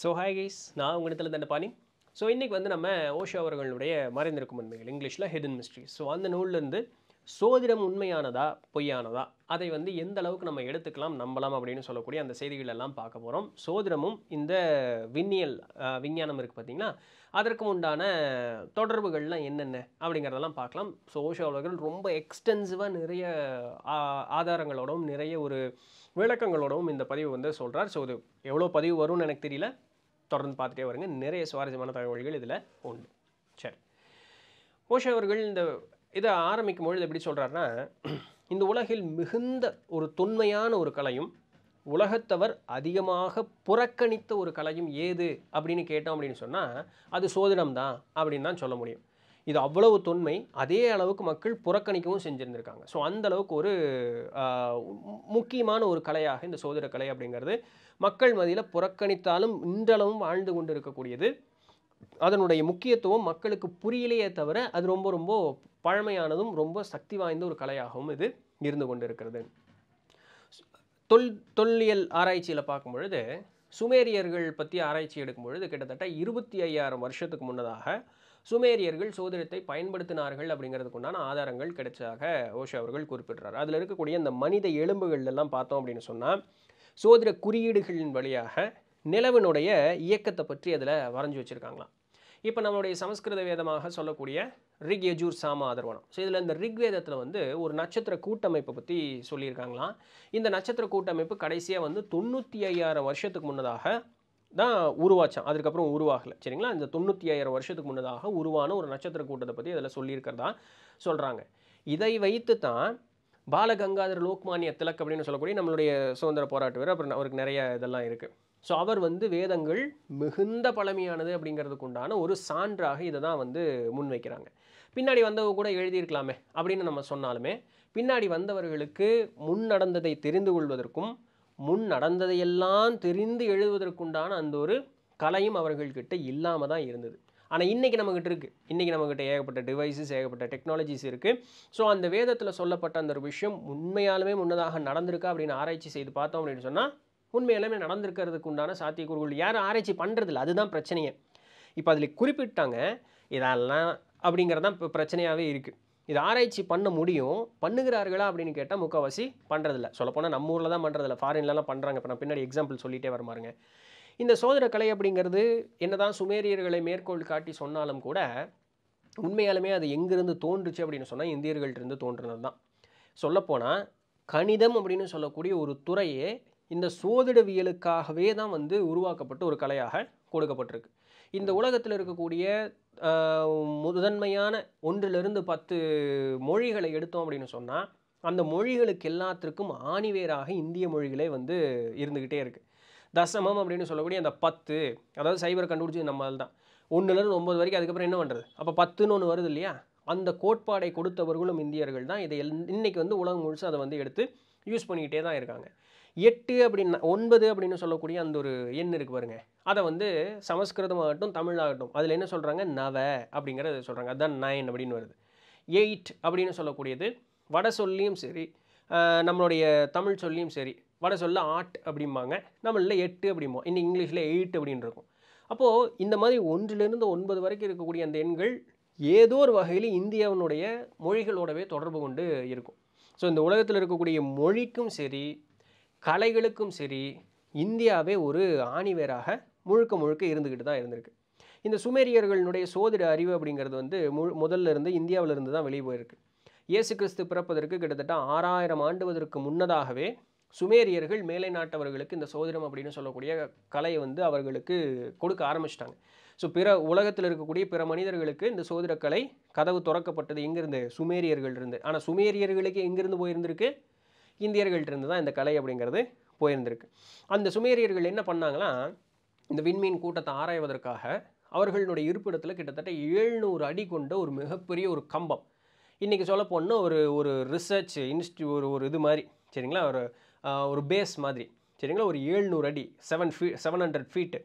so hi guys நான் உங்கள் தண்ட பாணி ஸோ இன்றைக்கி வந்து நம்ம ஓஷோ அவர்களுடைய மறைந்திருக்கும் உண்மைகள் இங்கிலீஷில் ஹிடன் மிஸ்ட்ரி ஸோ அந்த நூல்லேருந்து சோதிடம் உண்மையானதா பொய்யானதா அதை வந்து எந்த அளவுக்கு நம்ம எடுத்துக்கலாம் நம்பலாம் அப்படின்னு சொல்லக்கூடிய அந்த செய்திகள் எல்லாம் பார்க்க போகிறோம் சோதிடமும் இந்த விண்ணியல் விஞ்ஞானம் இருக்குது பார்த்திங்கன்னா அதற்கு உண்டான தொடர்புகள்லாம் என்னென்ன அப்படிங்கிறதெல்லாம் பார்க்கலாம் ஸோ ஓஷோ அவர்கள் ரொம்ப எக்ஸ்டென்சிவாக நிறைய ஆதாரங்களோடவும் நிறைய ஒரு விளக்கங்களோடவும் இந்த பதிவு வந்து சொல்கிறார் ஸோ இது எவ்வளோ பதிவு வரும்னு எனக்கு தெரியல தொடர்ந்து பார்த்துட்டே வருங்க நிறைய சுவாரஸ்யமான தகவல்கள் இதில் உண்டு சரி ஓஷோ அவர்கள் இந்த இதை ஆரம்பிக்கும் பொழுது எப்படி சொல்கிறாருன்னா இந்த உலகில் மிகுந்த ஒரு தொன்மையான ஒரு கலையும் உலகத்தவர் அதிகமாக புறக்கணித்த ஒரு கலையும் ஏது அப்படின்னு கேட்டோம் அப்படின்னு சொன்னால் அது சோதிடம் தான் அப்படின்னு தான் சொல்ல முடியும் இது அவ்வளவு தொன்மை அதே அளவுக்கு மக்கள் புறக்கணிக்கவும் செஞ்சுருந்துருக்காங்க ஸோ அந்த அளவுக்கு ஒரு முக்கியமான ஒரு கலையாக இந்த சோதர கலை அப்படிங்கிறது மக்கள் மதியில் புறக்கணித்தாலும் இன்றளவும் வாழ்ந்து கொண்டு இருக்கக்கூடியது அதனுடைய முக்கியத்துவம் மக்களுக்கு புரியலையே தவிர அது ரொம்ப ரொம்ப பழமையானதும் ரொம்ப சக்தி வாய்ந்த ஒரு கலையாகவும் இது இருந்து கொண்டு இருக்கிறது தொல் தொல்லியல் ஆராய்ச்சியில் பார்க்கும் பொழுது சுமேரியர்கள் பற்றி ஆராய்ச்சி எடுக்கும் பொழுது கிட்டத்தட்ட இருபத்தி ஐயாயிரம் வருஷத்துக்கு முன்னதாக சுமேரியர்கள் சோதிடத்தை பயன்படுத்தினார்கள் அப்படிங்கிறதுக்கு உண்டான ஆதாரங்கள் கிடைச்சதாக ஓஷோ அவர்கள் குறிப்பிடுறார் அதில் இருக்கக்கூடிய அந்த மனித எலும்புகள்லாம் பார்த்தோம் அப்படின்னு சொன்னால் சோதிட குறியீடுகளின் வழியாக நிலவனுடைய இயக்கத்தை பற்றி அதில் வரைஞ்சி வச்சுருக்காங்களாம் இப்போ நம்மளுடைய சமஸ்கிருத வேதமாக சொல்லக்கூடிய ரிக் யஜூர் சாம ஆதரவனம் ஸோ இதில் இந்த ரிக் வேதத்தில் வந்து ஒரு நட்சத்திர கூட்டமைப்பை பற்றி சொல்லியிருக்காங்களாம் இந்த நட்சத்திர கூட்டமைப்பு கடைசியாக வந்து தொண்ணூற்றி ஐயாயிரம் வருஷத்துக்கு முன்னதாக தான் உருவாச்சான் அதுக்கப்புறம் உருவாகலை சரிங்களா இந்த தொண்ணூற்றி ஐயாயிரம் வருஷத்துக்கு முன்னதாக உருவான ஒரு நட்சத்திர கூட்டத்தை பற்றி அதில் சொல்லியிருக்கிறதா சொல்கிறாங்க இதை வைத்து தான் பாலகங்காதர் லோக்மானிய திலக் அப்படின்னு சொல்லக்கூடிய நம்மளுடைய சுதந்திர போராட்ட வீரர் அப்புறம் அவருக்கு நிறைய இதெல்லாம் இருக்குது ஸோ அவர் வந்து வேதங்கள் மிகுந்த பழமையானது அப்படிங்கிறதுக்கு உண்டான ஒரு சான்றாக இதை தான் வந்து முன்வைக்கிறாங்க பின்னாடி வந்தவங்க கூட எழுதியிருக்கலாமே அப்படின்னு நம்ம சொன்னாலுமே பின்னாடி வந்தவர்களுக்கு முன் நடந்ததை தெரிந்து கொள்வதற்கும் முன் நடந்ததையெல்லாம் தெரிந்து எழுதுவதற்குண்டான அந்த ஒரு கலையும் அவர்கள்கிட்ட இல்லாமல் தான் இருந்தது ஆனால் இன்றைக்கி நம்மக்கிட்ட இருக்குது இன்றைக்கி நம்மக்கிட்ட ஏகப்பட்ட டிவைசஸ் ஏகப்பட்ட டெக்னாலஜிஸ் இருக்குது ஸோ அந்த வேதத்தில் சொல்லப்பட்ட அந்த ஒரு விஷயம் உண்மையாலுமே முன்னதாக நடந்திருக்கா அப்படின்னு ஆராய்ச்சி செய்து பார்த்தோம் அப்படின்னு சொன்னால் உண்மையாலுமே நடந்திருக்கிறதுக்கு உண்டான சாத்தியக்கூறுகள் யாரும் ஆராய்ச்சி பண்ணுறதில்ல அதுதான் பிரச்சனையே இப்போ அதில் குறிப்பிட்டாங்க இதெல்லாம் அப்படிங்கிறதான் இப்போ பிரச்சனையாகவே இருக்குது இது ஆராய்ச்சி பண்ண முடியும் பண்ணுகிறார்களா அப்படின்னு கேட்டால் முக்கால்வாசி பண்ணுறதில்ல சொல்லப்போனால் நம்ம ஊரில் தான் பண்ணுறதில்ல ஃபாரின்லலாம் பண்ணுறாங்க இப்போ நான் பின்னாடி எக்ஸாம்பிள் சொல்லிகிட்டே வரமாருங்க இந்த சோதனை கலை அப்படிங்கிறது என்னதான் சுமேரியர்களை மேற்கோள் காட்டி சொன்னாலும் கூட உண்மையாலுமே அது எங்கேருந்து தோன்றுச்சு அப்படின்னு சொன்னால் இந்தியர்கள்ட்டிருந்து தோன்றுனது தான் சொல்லப்போனால் கணிதம் அப்படின்னு சொல்லக்கூடிய ஒரு துறையே இந்த சோதிடவியலுக்காகவே தான் வந்து உருவாக்கப்பட்டு ஒரு கலையாக கொடுக்கப்பட்டிருக்கு இந்த உலகத்தில் இருக்கக்கூடிய முதன்மையான ஒன்றிலிருந்து பத்து மொழிகளை எடுத்தோம் அப்படின்னு சொன்னால் அந்த மொழிகளுக்கு எல்லாத்திற்கும் ஆணிவேராக இந்திய மொழிகளே வந்து இருந்துக்கிட்டே இருக்குது தசமம் அப்படின்னு சொல்லக்கூடிய அந்த பத்து அதாவது சைபர் கண்டுபிடிச்சது நம்மளால் தான் ஒன்றுலேருந்து ஒம்பது வரைக்கும் அதுக்கப்புறம் என்ன பண்ணுறது அப்போ பத்துன்னு ஒன்று வருது இல்லையா அந்த கோட்பாடை கொடுத்தவர்களும் இந்தியர்கள் தான் இதை இன்றைக்கி வந்து உலகம் முழுசு அதை வந்து எடுத்து யூஸ் பண்ணிக்கிட்டே தான் இருக்காங்க எட்டு அப்படின்னா ஒன்பது அப்படின்னு சொல்லக்கூடிய அந்த ஒரு எண் இருக்குது பாருங்கள் அதை வந்து சமஸ்கிருதமாகட்டும் தமிழாகட்டும் அதில் என்ன சொல்கிறாங்க நவ அப்படிங்கிறத சொல்கிறாங்க அதுதான் நைன் அப்படின்னு வருது எயிட் அப்படின்னு சொல்லக்கூடியது வட சொல்லியும் சரி நம்மளுடைய தமிழ் சொல்லியும் சரி வட சொல்ல ஆட் அப்படிம்பாங்க நம்மளில் எட்டு அப்படிம்போம் இன்னும் இங்கிலீஷில் எயிட் அப்படின்னு இருக்கும் அப்போது இந்த மாதிரி ஒன்றிலிருந்து ஒன்பது வரைக்கும் இருக்கக்கூடிய அந்த எண்கள் ஏதோ ஒரு வகையில் இந்தியாவினுடைய மொழிகளோடவே தொடர்பு கொண்டு இருக்கும் ஸோ இந்த உலகத்தில் இருக்கக்கூடிய மொழிக்கும் சரி கலைகளுக்கும் சரி இந்தியாவே ஒரு ஆணிவேராக முழுக்க முழுக்க இருந்துக்கிட்டு தான் இருந்திருக்கு இந்த சுமேரியர்களுடைய சோதிட அறிவு அப்படிங்கிறது வந்து முழு முதல்ல இருந்து இந்தியாவிலிருந்து தான் வெளியே போயிருக்கு இயேசு கிறிஸ்து பிறப்பதற்கு கிட்டத்தட்ட ஆறாயிரம் ஆண்டுவதற்கு முன்னதாகவே சுமேரியர்கள் மேலை நாட்டவர்களுக்கு இந்த சோதிடம் அப்படின்னு சொல்லக்கூடிய கலையை வந்து அவர்களுக்கு கொடுக்க ஆரம்பிச்சிட்டாங்க ஸோ பிற உலகத்தில் இருக்கக்கூடிய பிற மனிதர்களுக்கு இந்த சோதிடக்கலை கதவு திறக்கப்பட்டது எங்கேருந்து சுமேரியர்கள் இருந்து ஆனால் சுமேரியர்களுக்கு எங்கேருந்து போயிருந்திருக்கு இந்தியர்கள்ட்டிருந்து தான் இந்த கலை அப்படிங்கிறது போயிருந்திருக்கு அந்த சுமேரியர்கள் என்ன பண்ணாங்கன்னா இந்த விண்மீன் கூட்டத்தை ஆராய்வதற்காக அவர்களுடைய இருப்பிடத்தில் கிட்டத்தட்ட ஏழ்நூறு அடி கொண்ட ஒரு மிகப்பெரிய ஒரு கம்பம் இன்றைக்கி சொல்ல போனால் ஒரு ஒரு ரிசர்ச் இன்ஸ்டியூ ஒரு ஒரு இது மாதிரி சரிங்களா ஒரு ஒரு பேஸ் மாதிரி சரிங்களா ஒரு ஏழ்நூறு அடி செவன் ஃபீ செவன் ஹண்ட்ரட் ஃபீட்டு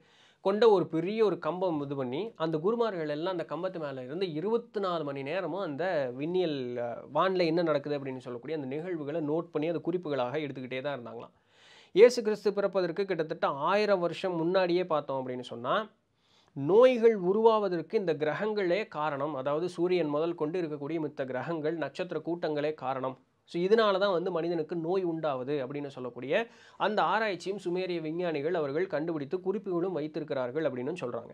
கொண்ட ஒரு பெரிய ஒரு கம்பம் இது பண்ணி அந்த குருமார்கள் எல்லாம் அந்த கம்பத்து மேலே இருந்து இருபத்தி நாலு மணி நேரமும் அந்த விண்ணியல் வானில் என்ன நடக்குது அப்படின்னு சொல்லக்கூடிய அந்த நிகழ்வுகளை நோட் பண்ணி அது குறிப்புகளாக எடுத்துக்கிட்டே தான் இருந்தாங்களாம் இயேசு கிறிஸ்து பிறப்பதற்கு கிட்டத்தட்ட ஆயிரம் வருஷம் முன்னாடியே பார்த்தோம் அப்படின்னு சொன்னால் நோய்கள் உருவாவதற்கு இந்த கிரகங்களே காரணம் அதாவது சூரியன் முதல் கொண்டு இருக்கக்கூடிய மித்த கிரகங்கள் நட்சத்திர கூட்டங்களே காரணம் ஸோ இதனால தான் வந்து மனிதனுக்கு நோய் உண்டாவது அப்படின்னு சொல்லக்கூடிய அந்த ஆராய்ச்சியும் சுமேரிய விஞ்ஞானிகள் அவர்கள் கண்டுபிடித்து குறிப்புகளும் வைத்திருக்கிறார்கள் அப்படின்னு சொல்கிறாங்க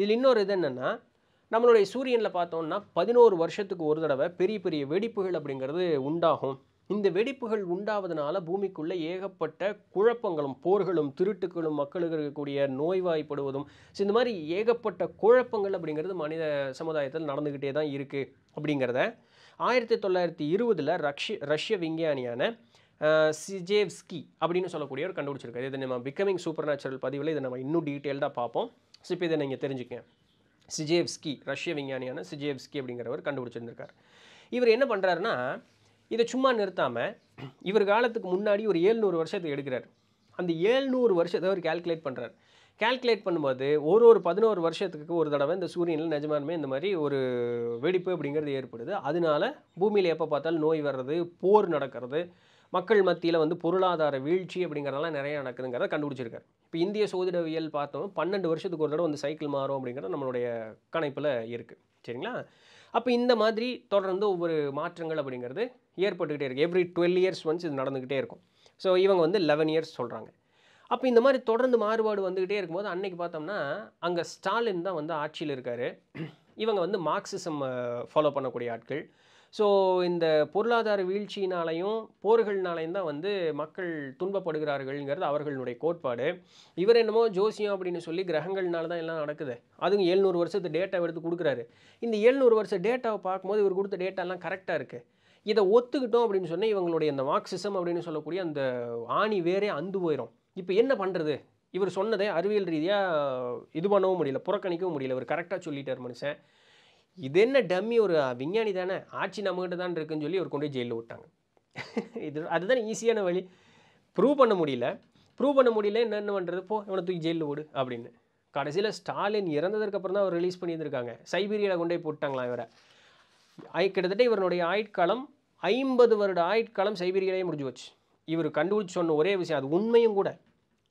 இதில் இன்னொரு இது என்னென்னா நம்மளுடைய சூரியனில் பார்த்தோம்னா பதினோரு வருஷத்துக்கு ஒரு தடவை பெரிய பெரிய வெடிப்புகள் அப்படிங்கிறது உண்டாகும் இந்த வெடிப்புகள் உண்டாவதனால பூமிக்குள்ளே ஏகப்பட்ட குழப்பங்களும் போர்களும் திருட்டுகளும் மக்களுக்கு இருக்கக்கூடிய நோய்வாய்ப்படுவதும் ஸோ இந்த மாதிரி ஏகப்பட்ட குழப்பங்கள் அப்படிங்கிறது மனித சமுதாயத்தில் நடந்துக்கிட்டே தான் இருக்குது அப்படிங்கிறத ஆயிரத்தி தொள்ளாயிரத்தி இருபதில் ரஷ்ய ரஷ்ய விஞ்ஞானியான சிஜேவ்ஸ்கி அப்படின்னு சொல்லக்கூடிய ஒரு கண்டுபிடிச்சிருக்காரு இதை நம்ம பிகமிங் சூப்பர் நேச்சுரல் பதிவில் இதை நம்ம இன்னும் டீட்டெயில்டாக பார்ப்போம் ஸோ இப்போ இதை நீங்கள் தெரிஞ்சுக்கங்க சிஜேவ்ஸ்கி ரஷ்ய விஞ்ஞானியான சிஜேவ்ஸ்கி அப்படிங்கிறவர் கண்டுபிடிச்சிருந்திருக்கார் இவர் என்ன பண்ணுறாருன்னா இதை சும்மா நிறுத்தாமல் இவர் காலத்துக்கு முன்னாடி ஒரு ஏழ்நூறு வருஷத்துக்கு எடுக்கிறார் அந்த ஏழ்நூறு வருஷத்தை அவர் கேல்குலேட் பண்ணுறார் கேல்குலேட் பண்ணும்போது ஒரு ஒரு பதினோரு வருஷத்துக்கு ஒரு தடவை இந்த சூரியனில் நிஜமானுமே இந்த மாதிரி ஒரு வெடிப்பு அப்படிங்கிறது ஏற்படுது அதனால பூமியில் எப்போ பார்த்தாலும் நோய் வர்றது போர் நடக்கிறது மக்கள் மத்தியில் வந்து பொருளாதார வீழ்ச்சி அப்படிங்கிறதெல்லாம் நிறைய நடக்குதுங்கிறத கண்டுபிடிச்சிருக்காரு இப்போ இந்திய சோதிடவியல் பார்த்தோம் பன்னெண்டு வருஷத்துக்கு ஒரு தடவை வந்து சைக்கிள் மாறும் அப்படிங்கிறது நம்மளுடைய கணைப்பில் இருக்குது சரிங்களா அப்போ இந்த மாதிரி தொடர்ந்து ஒவ்வொரு மாற்றங்கள் அப்படிங்கிறது ஏற்பட்டுக்கிட்டே இருக்குது எவ்ரி டுவெல் இயர்ஸ் ஒன்ஸ் இது நடந்துக்கிட்டே இருக்கும் ஸோ இவங்க வந்து லெவன் இயர்ஸ் சொல்கிறாங்க அப்போ இந்த மாதிரி தொடர்ந்து மாறுபாடு வந்துக்கிட்டே இருக்கும்போது அன்றைக்கி பார்த்தோம்னா அங்கே ஸ்டாலின் தான் வந்து ஆட்சியில் இருக்கார் இவங்க வந்து மார்க்சிசம் ஃபாலோ பண்ணக்கூடிய ஆட்கள் ஸோ இந்த பொருளாதார வீழ்ச்சியினாலையும் போர்கள்னாலையும் தான் வந்து மக்கள் துன்பப்படுகிறார்கள்ங்கிறது அவர்களுடைய கோட்பாடு இவர் என்னமோ ஜோசியம் அப்படின்னு சொல்லி கிரகங்கள்னால தான் எல்லாம் நடக்குது அதுவும் ஏழ்நூறு வருஷத்து டேட்டா எடுத்து கொடுக்குறாரு இந்த ஏழ்நூறு வருஷ டேட்டாவை பார்க்கும்போது இவர் கொடுத்த டேட்டாலாம் கரெக்டாக இருக்குது இதை ஒத்துக்கிட்டோம் அப்படின்னு சொன்னால் இவங்களுடைய அந்த மார்க்சிசம் அப்படின்னு சொல்லக்கூடிய அந்த ஆணி வேறே அந்து போயிடும் இப்போ என்ன பண்ணுறது இவர் சொன்னதை அறிவியல் ரீதியாக இது பண்ணவும் முடியல புறக்கணிக்கவும் முடியல இவர் கரெக்டாக சொல்லிட்டார் மனுஷன் இது என்ன டம்மி ஒரு விஞ்ஞானி தானே ஆட்சி நம்மகிட்ட தான் இருக்குன்னு சொல்லி ஒரு கொண்டு போய் ஜெயிலில் விட்டாங்க இது அதுதான் ஈஸியான வழி ப்ரூவ் பண்ண முடியல ப்ரூவ் பண்ண முடியல என்னென்ன பண்ணுறது போ இவனை தூக்கி ஜெயிலில் விடு அப்படின்னு கடைசியில் ஸ்டாலின் இறந்ததுக்கப்புறம் தான் அவர் ரிலீஸ் பண்ணியிருந்திருக்காங்க சைபீரியாவில் கொண்டு போய் போட்டாங்களாம் இவரை கிட்டத்தட்ட இவருடைய ஆயுட்காலம் ஐம்பது வருட ஆயுட்காலம் சைபீரியாலே முடிஞ்சு போச்சு இவர் கண்டுபிடிச்சு சொன்ன ஒரே விஷயம் அது உண்மையும் கூட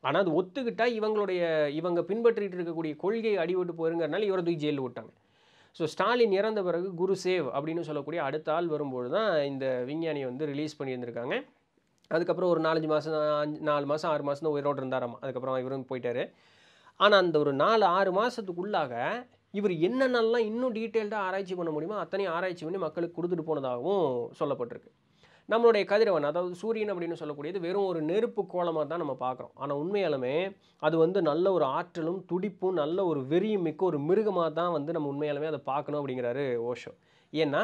ஆனால் அது ஒத்துக்கிட்டால் இவங்களுடைய இவங்க பின்பற்றிட்டு இருக்கக்கூடிய கொள்கையை அடிபட்டு போயிருங்கிறனால இவரை தூக்கி ஜெயிலில் விட்டாங்க ஸோ ஸ்டாலின் இறந்த பிறகு குரு சேவ் அப்படின்னு சொல்லக்கூடிய அடுத்த ஆள் வரும்போது தான் இந்த விஞ்ஞானியை வந்து ரிலீஸ் பண்ணியிருந்திருக்காங்க அதுக்கப்புறம் ஒரு நாலஞ்சு மாதம் அஞ்சு நாலு மாதம் ஆறு மாதம் தான் உயிரோடு இருந்தாராம் அதுக்கப்புறம் இவரும் போயிட்டார் ஆனால் அந்த ஒரு நாலு ஆறு மாதத்துக்குள்ளாக இவர் என்னென்னலாம் இன்னும் டீட்டெயில்டாக ஆராய்ச்சி பண்ண முடியுமோ அத்தனையும் ஆராய்ச்சி பண்ணி மக்களுக்கு கொடுத்துட்டு போனதாகவும் சொல்லப்பட்டிருக்கு நம்மளுடைய கதிரவன் அதாவது சூரியன் அப்படின்னு சொல்லக்கூடியது வெறும் ஒரு நெருப்பு கோலமாக தான் நம்ம பார்க்குறோம் ஆனால் உண்மையாலுமே அது வந்து நல்ல ஒரு ஆற்றலும் துடிப்பும் நல்ல ஒரு வெறியும் மிக்க ஒரு மிருகமாக தான் வந்து நம்ம உண்மையாலுமே அதை பார்க்கணும் அப்படிங்கிறாரு ஓஷோ ஏன்னா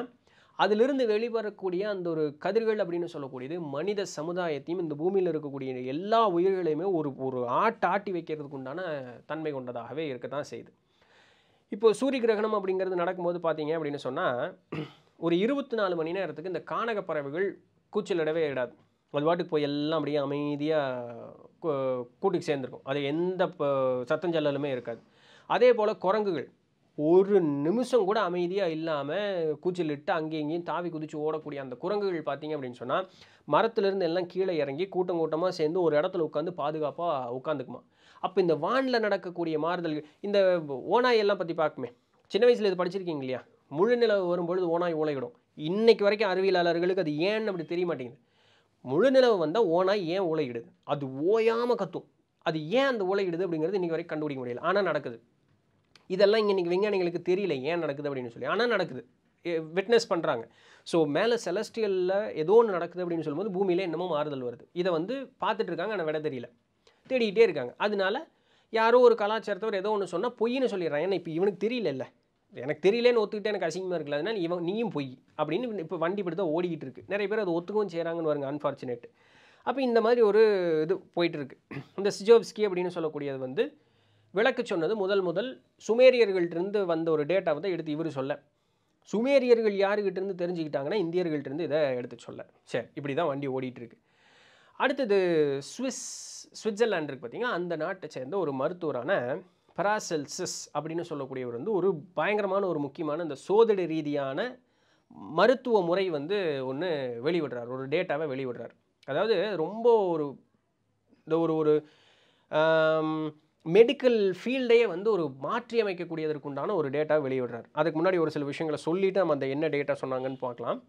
அதிலிருந்து வெளிவரக்கூடிய அந்த ஒரு கதிர்கள் அப்படின்னு சொல்லக்கூடியது மனித சமுதாயத்தையும் இந்த பூமியில் இருக்கக்கூடிய எல்லா உயிர்களையுமே ஒரு ஒரு ஆட்டு ஆட்டி வைக்கிறதுக்கு உண்டான தன்மை கொண்டதாகவே இருக்க தான் செய்யுது இப்போ சூரிய கிரகணம் அப்படிங்கிறது நடக்கும்போது பார்த்தீங்க அப்படின்னு சொன்னால் ஒரு இருபத்தி நாலு மணி நேரத்துக்கு இந்த கானக பறவைகள் கூச்சலிடவே இடாது அது பாட்டுக்கு போய் எல்லாம் அப்படியே அமைதியாக கூட்டுக்கு சேர்ந்துருக்கும் அது எந்த சத்தம் இருக்காது அதே போல் குரங்குகள் ஒரு நிமிஷம் கூட அமைதியாக இல்லாமல் கூச்சலிட்டு அங்கேயும் இங்கேயும் தாவி குதித்து ஓடக்கூடிய அந்த குரங்குகள் பார்த்தீங்க அப்படின்னு சொன்னால் மரத்துலேருந்து எல்லாம் கீழே இறங்கி கூட்டம் கூட்டமாக சேர்ந்து ஒரு இடத்துல உட்காந்து பாதுகாப்பாக உட்காந்துக்குமா அப்போ இந்த வானில் நடக்கக்கூடிய மாறுதல்கள் இந்த ஓனாயெல்லாம் எல்லாம் பற்றி பார்க்குமே சின்ன வயசில் இது படிச்சிருக்கீங்க இல்லையா முழு நிலவு வரும்பொழுது ஓனாய் ஓலையிடும் இன்றைக்கு வரைக்கும் அறிவியலாளர்களுக்கு அது ஏன்னு அப்படி தெரிய மாட்டேங்குது முழு நிலவு வந்தால் ஓனாக ஏன் ஓலையிடுது அது ஓயாமல் கத்தும் அது ஏன் அந்த ஓலையிடுது அப்படிங்கிறது இன்றைக்கி வரைக்கும் கண்டுபிடிக்க முடியல ஆனால் நடக்குது இதெல்லாம் இங்கே இன்றைக்கி விஞ்ஞானிகளுக்கு தெரியல ஏன் நடக்குது அப்படின்னு சொல்லி ஆனால் நடக்குது விட்னஸ் பண்ணுறாங்க ஸோ மேலே செலஸ்டியலில் ஏதோ ஒன்று நடக்குது அப்படின்னு சொல்லும்போது பூமியில் என்னமோ மாறுதல் வருது இதை வந்து பார்த்துட்டு இருக்காங்க ஆனால் விட தெரியல தேடிக்கிட்டே இருக்காங்க அதனால யாரோ ஒரு கலாச்சாரத்தவர் ஏதோ ஒன்று சொன்னால் பொய்னு சொல்லிடுறாங்க ஏன்னா இப்போ இவனுக்கு தெரியல இல்லை எனக்கு தெரியலேன்னு ஒத்துக்கிட்டே எனக்கு அசிங்கமாக இருக்கல இவன் நீயும் போய் அப்படின்னு இப்போ வண்டி படுத்த ஓடிக்கிட்டு இருக்கு நிறைய பேர் அது ஒத்துக்கவும் செய்கிறாங்கன்னு வருங்க அன்ஃபார்ச்சுனேட் அப்போ இந்த மாதிரி ஒரு இது போயிட்டுருக்கு இந்த சிஜோப்ஸ்கி அப்படின்னு சொல்லக்கூடியது வந்து விளக்கு சொன்னது முதல் முதல் சுமேரியர்கள்ட்டிருந்து வந்த ஒரு டேட்டாவை தான் எடுத்து இவர் சொல்ல சுமேரியர்கள் யாருக்கிட்டேருந்து தெரிஞ்சுக்கிட்டாங்கன்னா இருந்து இதை எடுத்து சொல்ல சரி இப்படி தான் வண்டி ஓடிட்டுருக்கு அடுத்தது சுவிஸ் சுவிட்சர்லாண்டு இருக்கு பார்த்திங்கன்னா அந்த நாட்டை சேர்ந்த ஒரு மருத்துவரான பராசெல்சிஸ் அப்படின்னு சொல்லக்கூடியவர் வந்து ஒரு பயங்கரமான ஒரு முக்கியமான இந்த சோதனை ரீதியான மருத்துவ முறை வந்து ஒன்று வெளிவிடுறார் ஒரு டேட்டாவை வெளிவிடுறார் அதாவது ரொம்ப ஒரு இந்த ஒரு ஒரு மெடிக்கல் ஃபீல்டையே வந்து ஒரு மாற்றி அமைக்கக்கூடியதற்குண்டான ஒரு டேட்டா வெளியிடுறார் அதுக்கு முன்னாடி ஒரு சில விஷயங்களை சொல்லிவிட்டு நம்ம அந்த என்ன டேட்டா சொன்னாங்கன்னு பார்க்கலாம்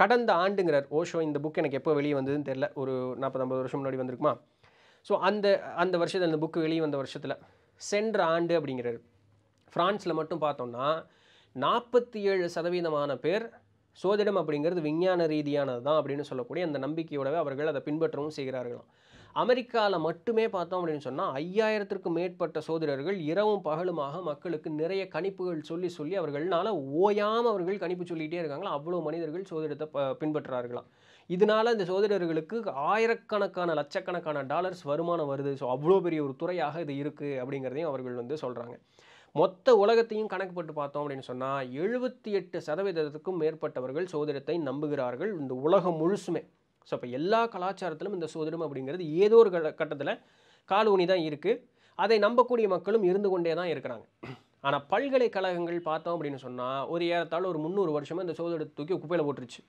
கடந்த ஆண்டுங்கிறார் ஓஷோ இந்த புக் எனக்கு எப்போ வெளியே வந்ததுன்னு தெரில ஒரு நாற்பது ஐம்பது வருஷம் முன்னாடி வந்திருக்குமா ஸோ அந்த அந்த வருஷத்தில் அந்த புக்கு வெளியே வந்த வருஷத்தில் சென்ற ஆண்டு அப்படிங்கிறார் ஃப்ரான்ஸில் மட்டும் பார்த்தோம்னா நாற்பத்தி ஏழு சதவீதமான பேர் சோதிடம் அப்படிங்கிறது விஞ்ஞான ரீதியானது தான் அப்படின்னு சொல்லக்கூடிய அந்த நம்பிக்கையோடவே அவர்கள் அதை பின்பற்றவும் செய்கிறார்களாம் அமெரிக்காவில் மட்டுமே பார்த்தோம் அப்படின்னு சொன்னால் ஐயாயிரத்திற்கும் மேற்பட்ட சோதிடர்கள் இரவும் பகலுமாக மக்களுக்கு நிறைய கணிப்புகள் சொல்லி சொல்லி அவர்களால் ஓயாமல் அவர்கள் கணிப்பு சொல்லிகிட்டே இருக்காங்களா அவ்வளோ மனிதர்கள் சோதிடத்தை பின்பற்றுறார்களாம் இதனால் இந்த சோதிடர்களுக்கு ஆயிரக்கணக்கான லட்சக்கணக்கான டாலர்ஸ் வருமானம் வருது ஸோ அவ்வளோ பெரிய ஒரு துறையாக இது இருக்குது அப்படிங்கிறதையும் அவர்கள் வந்து சொல்கிறாங்க மொத்த உலகத்தையும் கணக்கு பார்த்தோம் அப்படின்னு சொன்னால் எழுபத்தி எட்டு சதவீதத்துக்கும் மேற்பட்டவர்கள் சோதிடத்தை நம்புகிறார்கள் இந்த உலகம் முழுசுமே ஸோ இப்போ எல்லா கலாச்சாரத்திலும் இந்த சோதிடம் அப்படிங்கிறது ஏதோ ஒரு கட்டத்தில் காலூனி தான் இருக்குது அதை நம்பக்கூடிய மக்களும் இருந்து கொண்டே தான் இருக்கிறாங்க ஆனால் பல்கலைக்கழகங்கள் பார்த்தோம் அப்படின்னு சொன்னால் ஒரு ஏறத்தாழ ஒரு முந்நூறு வருஷமாக இந்த சோதிடத்தை தூக்கி குப்பையில் போட்டுருச்சு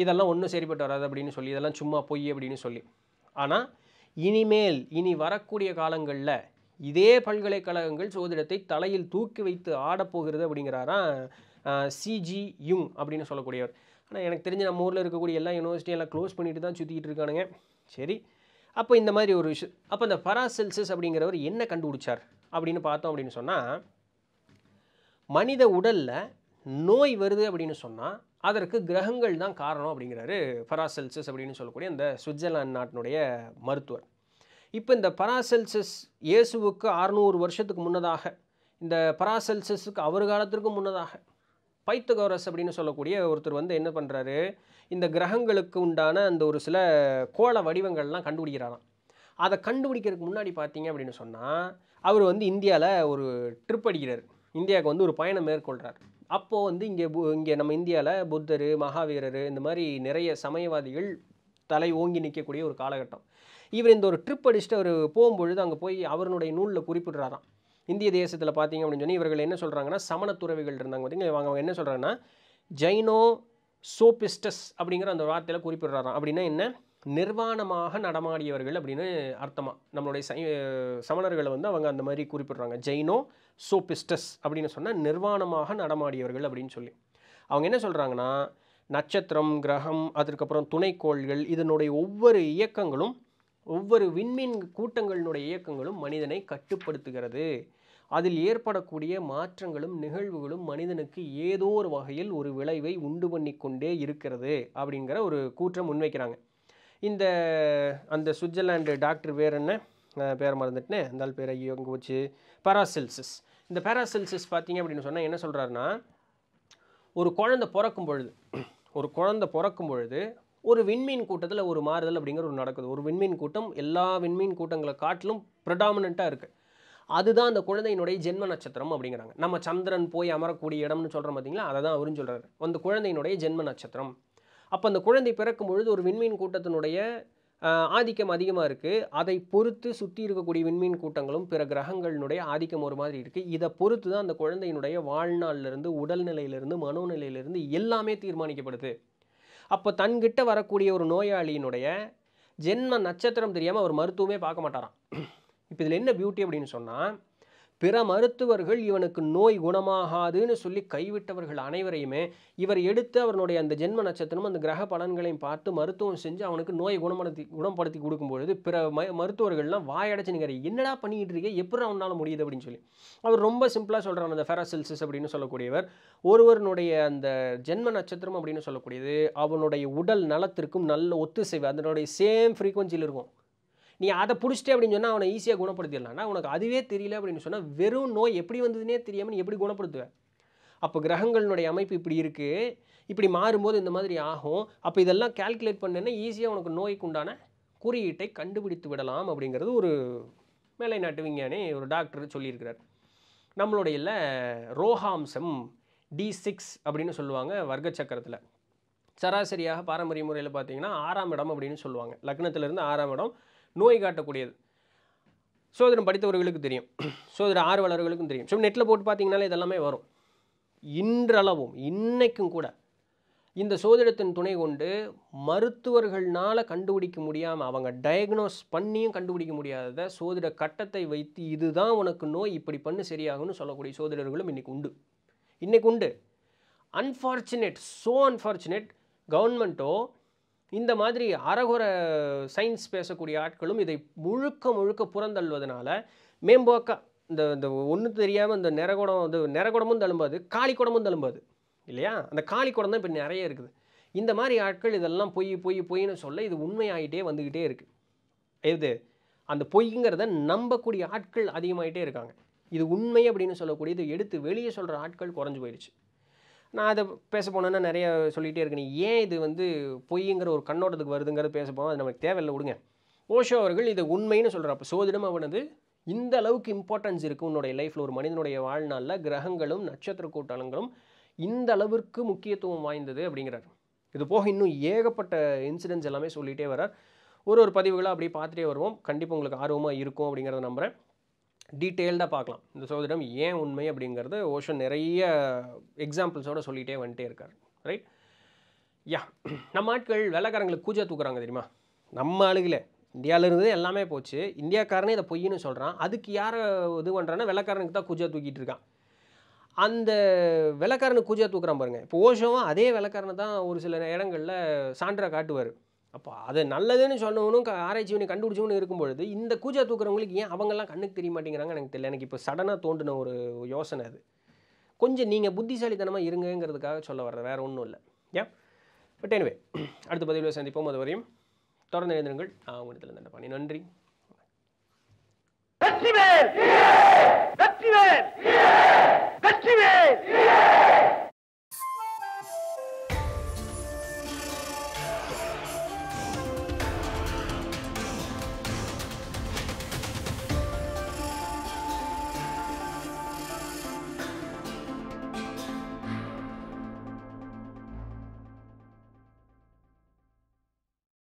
இதெல்லாம் ஒன்றும் சரிப்பட்டு வராது அப்படின்னு சொல்லி இதெல்லாம் சும்மா பொய் அப்படின்னு சொல்லி ஆனால் இனிமேல் இனி வரக்கூடிய காலங்களில் இதே பல்கலைக்கழகங்கள் சோதிடத்தை தலையில் தூக்கி வைத்து ஆடப்போகிறது அப்படிங்கிறாரா சிஜி யுங் அப்படின்னு சொல்லக்கூடியவர் ஆனால் எனக்கு தெரிஞ்சு நம்ம ஊரில் இருக்கக்கூடிய எல்லா யூனிவர்சிட்டியெல்லாம் க்ளோஸ் பண்ணிட்டு தான் சுற்றிக்கிட்டு இருக்கானுங்க சரி அப்போ இந்த மாதிரி ஒரு விஷயம் அப்போ இந்த பராசெல்சஸ் அப்படிங்கிறவர் என்ன கண்டுபிடிச்சார் அப்படின்னு பார்த்தோம் அப்படின்னு சொன்னால் மனித உடலில் நோய் வருது அப்படின்னு சொன்னால் அதற்கு கிரகங்கள் தான் காரணம் அப்படிங்கிறாரு பராசெல்சஸ் அப்படின்னு சொல்லக்கூடிய இந்த சுவிட்சர்லாந்து நாட்டினுடைய மருத்துவர் இப்போ இந்த பராசெல்சஸ் இயேசுவுக்கு அறுநூறு வருஷத்துக்கு முன்னதாக இந்த பராசெல்சஸுக்கு அவர் காலத்திற்கு முன்னதாக பைத்தகோரஸ் அப்படின்னு சொல்லக்கூடிய ஒருத்தர் வந்து என்ன பண்ணுறாரு இந்த கிரகங்களுக்கு உண்டான அந்த ஒரு சில கோள வடிவங்கள்லாம் கண்டுபிடிக்கிறாராம் அதை கண்டுபிடிக்கிறதுக்கு முன்னாடி பார்த்தீங்க அப்படின்னு சொன்னால் அவர் வந்து இந்தியாவில் ஒரு ட்ரிப் அடிக்கிறார் இந்தியாவுக்கு வந்து ஒரு பயணம் மேற்கொள்கிறார் அப்போது வந்து இங்கே இங்கே நம்ம இந்தியாவில் புத்தர் மகாவீரர் இந்த மாதிரி நிறைய சமயவாதிகள் தலை ஓங்கி நிற்கக்கூடிய ஒரு காலகட்டம் இவர் இந்த ஒரு ட்ரிப் அடிச்சுட்டு அவர் போகும்பொழுது அங்கே போய் அவருடைய நூலில் குறிப்பிடுறாராம் இந்திய தேசத்தில் பார்த்தீங்க அப்படின்னு சொன்னால் இவர்கள் என்ன சொல்கிறாங்கன்னா சமண துறவிகள் இருந்தாங்க பார்த்தீங்கன்னா அவங்க என்ன சொல்கிறாங்கன்னா ஜைனோ சோபிஸ்டஸ் அப்படிங்கிற அந்த வார்த்தையில் குறிப்பிடுறாராம் அப்படின்னா என்ன நிர்வாணமாக நடமாடியவர்கள் அப்படின்னு அர்த்தமாக நம்மளுடைய சை சமணர்களை வந்து அவங்க அந்த மாதிரி குறிப்பிடுறாங்க ஜெய்னோ சோபிஸ்டஸ் அப்படின்னு சொன்னால் நிர்வாணமாக நடமாடியவர்கள் அப்படின்னு சொல்லி அவங்க என்ன சொல்கிறாங்கன்னா நட்சத்திரம் கிரகம் அதற்கப்புறம் துணைக்கோள்கள் இதனுடைய ஒவ்வொரு இயக்கங்களும் ஒவ்வொரு விண்மீன் கூட்டங்களினுடைய இயக்கங்களும் மனிதனை கட்டுப்படுத்துகிறது அதில் ஏற்படக்கூடிய மாற்றங்களும் நிகழ்வுகளும் மனிதனுக்கு ஏதோ ஒரு வகையில் ஒரு விளைவை உண்டு பண்ணி கொண்டே இருக்கிறது அப்படிங்கிற ஒரு கூற்றம் முன்வைக்கிறாங்க இந்த அந்த சுவிட்சர்லாண்டு டாக்டர் பேர் என்ன பேரை மறந்துட்டுனே அந்த ஆள் பேர் ஐயோ அங்கே வச்சு பாராசெல்சஸ் இந்த பாராசெல்சஸ் பார்த்தீங்க அப்படின்னு சொன்னால் என்ன சொல்கிறாருன்னா ஒரு குழந்தை பிறக்கும் பொழுது ஒரு குழந்தை பிறக்கும் பொழுது ஒரு விண்மீன் கூட்டத்தில் ஒரு மாறுதல் அப்படிங்கிற ஒரு நடக்குது ஒரு விண்மீன் கூட்டம் எல்லா விண்மீன் கூட்டங்களை காட்டிலும் ப்ரடாமினண்ட்டாக இருக்குது அதுதான் அந்த குழந்தையினுடைய ஜென்ம நட்சத்திரம் அப்படிங்கிறாங்க நம்ம சந்திரன் போய் அமரக்கூடிய இடம்னு சொல்கிறோம் பார்த்தீங்களா அதை தான் அவரும் சொல்கிறாரு அந்த குழந்தையினுடைய ஜென்ம நட்சத்திரம் அப்போ அந்த குழந்தை பிறக்கும் பொழுது ஒரு விண்மீன் கூட்டத்தினுடைய ஆதிக்கம் அதிகமாக இருக்குது அதை பொறுத்து சுற்றி இருக்கக்கூடிய விண்மீன் கூட்டங்களும் பிற கிரகங்களினுடைய ஆதிக்கம் ஒரு மாதிரி இருக்குது இதை பொறுத்து தான் அந்த குழந்தையினுடைய வாழ்நாளிலிருந்து உடல்நிலையிலிருந்து மனோநிலையிலிருந்து எல்லாமே தீர்மானிக்கப்படுது அப்போ தன்கிட்ட வரக்கூடிய ஒரு நோயாளியினுடைய ஜென்ம நட்சத்திரம் தெரியாமல் அவர் மருத்துவமே பார்க்க மாட்டாராம் இப்போ இதில் என்ன பியூட்டி அப்படின்னு சொன்னால் பிற மருத்துவர்கள் இவனுக்கு நோய் குணமாகாதுன்னு சொல்லி கைவிட்டவர்கள் அனைவரையுமே இவர் எடுத்து அவனுடைய அந்த ஜென்ம நட்சத்திரமும் அந்த கிரக பலன்களையும் பார்த்து மருத்துவம் செஞ்சு அவனுக்கு நோய் குணப்படுத்தி குணப்படுத்தி கொடுக்கும்பொழுது பிற ம மருத்துவர்கள்லாம் வாயடைச்சு நீங்கள் என்னடா பண்ணிக்கிட்டு இருக்கே எப்படி அவனால் முடியுது அப்படின்னு சொல்லி அவர் ரொம்ப சிம்பிளாக சொல்கிறான் அந்த ஃபெராசில்சஸ் அப்படின்னு சொல்லக்கூடியவர் ஒருவருடைய அந்த ஜென்ம நட்சத்திரம் அப்படின்னு சொல்லக்கூடியது அவனுடைய உடல் நலத்திற்கும் நல்ல ஒத்துசைவு அதனுடைய சேம் ஃப்ரீக்குவன்சியில் இருக்கும் நீ அதை பிடிச்சிட்டே அப்படின்னு சொன்னால் அவனை ஈஸியாக குணப்படுத்திடலாம்னா உனக்கு அதுவே தெரியல அப்படின்னு சொன்னால் வெறும் நோய் எப்படி வந்ததுனே தெரியாமல் நீ எப்படி குணப்படுத்துவேன் அப்போ கிரகங்களுடைய அமைப்பு இப்படி இருக்குது இப்படி மாறும்போது இந்த மாதிரி ஆகும் அப்போ இதெல்லாம் கேல்குலேட் பண்ணேன்னா ஈஸியாக உனக்கு நோய்க்கு உண்டான குறியீட்டை கண்டுபிடித்து விடலாம் அப்படிங்கிறது ஒரு மேலை நாட்டு விஞ்ஞானி ஒரு டாக்டர் சொல்லியிருக்கிறார் நம்மளுடைய ரோஹாம்சம் டி சிக்ஸ் அப்படின்னு சொல்லுவாங்க வர்க்க சக்கரத்தில் சராசரியாக பாரம்பரிய முறையில் பார்த்தீங்கன்னா ஆறாம் இடம் அப்படின்னு சொல்லுவாங்க லக்னத்திலேருந்து ஆறாம் இடம் நோய் காட்டக்கூடியது சோதனை படித்தவர்களுக்கு தெரியும் சோதனை ஆர்வலர்களுக்கும் தெரியும் ஸோ நெட்டில் போட்டு பார்த்தீங்கன்னாலே இதெல்லாமே வரும் இன்றளவும் இன்றைக்கும் கூட இந்த சோதிடத்தின் துணை கொண்டு மருத்துவர்களால் கண்டுபிடிக்க முடியாமல் அவங்க டயக்னோஸ் பண்ணியும் கண்டுபிடிக்க முடியாத சோதிட கட்டத்தை வைத்து இதுதான் உனக்கு நோய் இப்படி பண்ணு சரியாகும்னு சொல்லக்கூடிய சோதிடர்களும் இன்றைக்கி உண்டு இன்றைக்கு உண்டு அன்ஃபார்ச்சுனேட் ஸோ அன்ஃபார்ச்சுனேட் கவர்மெண்ட்டோ இந்த மாதிரி அறகுற சயின்ஸ் பேசக்கூடிய ஆட்களும் இதை முழுக்க முழுக்க புறந்தள்ளுவதனால மேம்போக்கா இந்த இந்த ஒன்றும் தெரியாமல் இந்த நிறகுடம் வந்து நிறகுடமும் தழும்பாது காளிக்குடமும் தழும்பாது இல்லையா அந்த காளிக்குடம் தான் இப்போ நிறைய இருக்குது இந்த மாதிரி ஆட்கள் இதெல்லாம் பொய் பொய் பொய்ன்னு சொல்ல இது உண்மையாகிட்டே வந்துக்கிட்டே இருக்குது எது அந்த பொய்ங்கிறத நம்பக்கூடிய ஆட்கள் அதிகமாகிட்டே இருக்காங்க இது உண்மை அப்படின்னு சொல்லக்கூடிய இதை எடுத்து வெளியே சொல்கிற ஆட்கள் குறைஞ்சி போயிடுச்சு நான் அதை பேச போனேன்னா நிறைய சொல்லிகிட்டே இருக்கேன் ஏன் இது வந்து பொய்ங்கிற ஒரு கண்ணோட்டத்துக்கு வருதுங்கிறது பேச போனால் அது நமக்கு தேவையில்லை விடுங்க ஓஷோ அவர்கள் இதை உண்மைன்னு அப்போ சோதிடம் அவனது இந்த அளவுக்கு இம்பார்ட்டன்ஸ் இருக்குது உன்னுடைய லைஃப்பில் ஒரு மனிதனுடைய வாழ்நாளில் கிரகங்களும் நட்சத்திர கூட்டாளங்களும் இந்த அளவிற்கு முக்கியத்துவம் வாய்ந்தது அப்படிங்கிறார் இது போக இன்னும் ஏகப்பட்ட இன்சிடென்ட்ஸ் எல்லாமே சொல்லிகிட்டே வரார் ஒரு ஒரு பதிவுகளாக அப்படியே பார்த்துட்டே வருவோம் கண்டிப்பாக உங்களுக்கு ஆர்வமாக இருக்கும் அப்படிங்கிறத நம்புகிறேன் டீட்டெயில்டாக பார்க்கலாம் இந்த சோதிடம் ஏன் உண்மை அப்படிங்கிறது ஓஷன் நிறைய எக்ஸாம்பிள்ஸோடு சொல்லிகிட்டே வந்துட்டே இருக்கார் ரைட் யா நம்ம ஆட்கள் வெள்ளக்காரங்களுக்கு கூஜா தூக்குறாங்க தெரியுமா நம்ம ஆளுகளே இந்தியாவிலிருந்து எல்லாமே போச்சு இந்தியாக்காரனே இதை பொய்ன்னு சொல்கிறான் அதுக்கு யார் இது பண்ணுறான்னா வெள்ளக்காரனுக்கு தான் கூஜா தூக்கிட்டு இருக்கான் அந்த வெள்ளக்காரனுக்கு கூஜா தூக்குறான் பாருங்கள் இப்போ ஓஷோவும் அதே வெள்ளக்காரனை தான் ஒரு சில இடங்களில் சான்றாக காட்டுவார் அப்போ அது நல்லதுன்னு சொன்னவனும் ஆராய்ச்சி பண்ணி கண்டுபிடிச்சவனு இருக்கும்பொழுது இந்த கூஜா தூக்குறவங்களுக்கு ஏன் அவங்கெல்லாம் கண்ணுக்கு தெரிய மாட்டேங்கிறாங்க எனக்கு தெரியல எனக்கு இப்போ சடனாக தோண்டின ஒரு யோசனை அது கொஞ்சம் நீங்கள் புத்திசாலித்தனமாக இருங்கங்கிறதுக்காக சொல்ல வர்றது வேறு ஒன்றும் இல்லை ஏன் பட் எனிவே அடுத்த பதிவில் சந்திப்போம் அது வரையும் தொடர்ந்து எழுந்திருங்கள் நான் உங்களிடத்தில் தண்டை பண்ணி நன்றி வேர் வெற்றி வேர்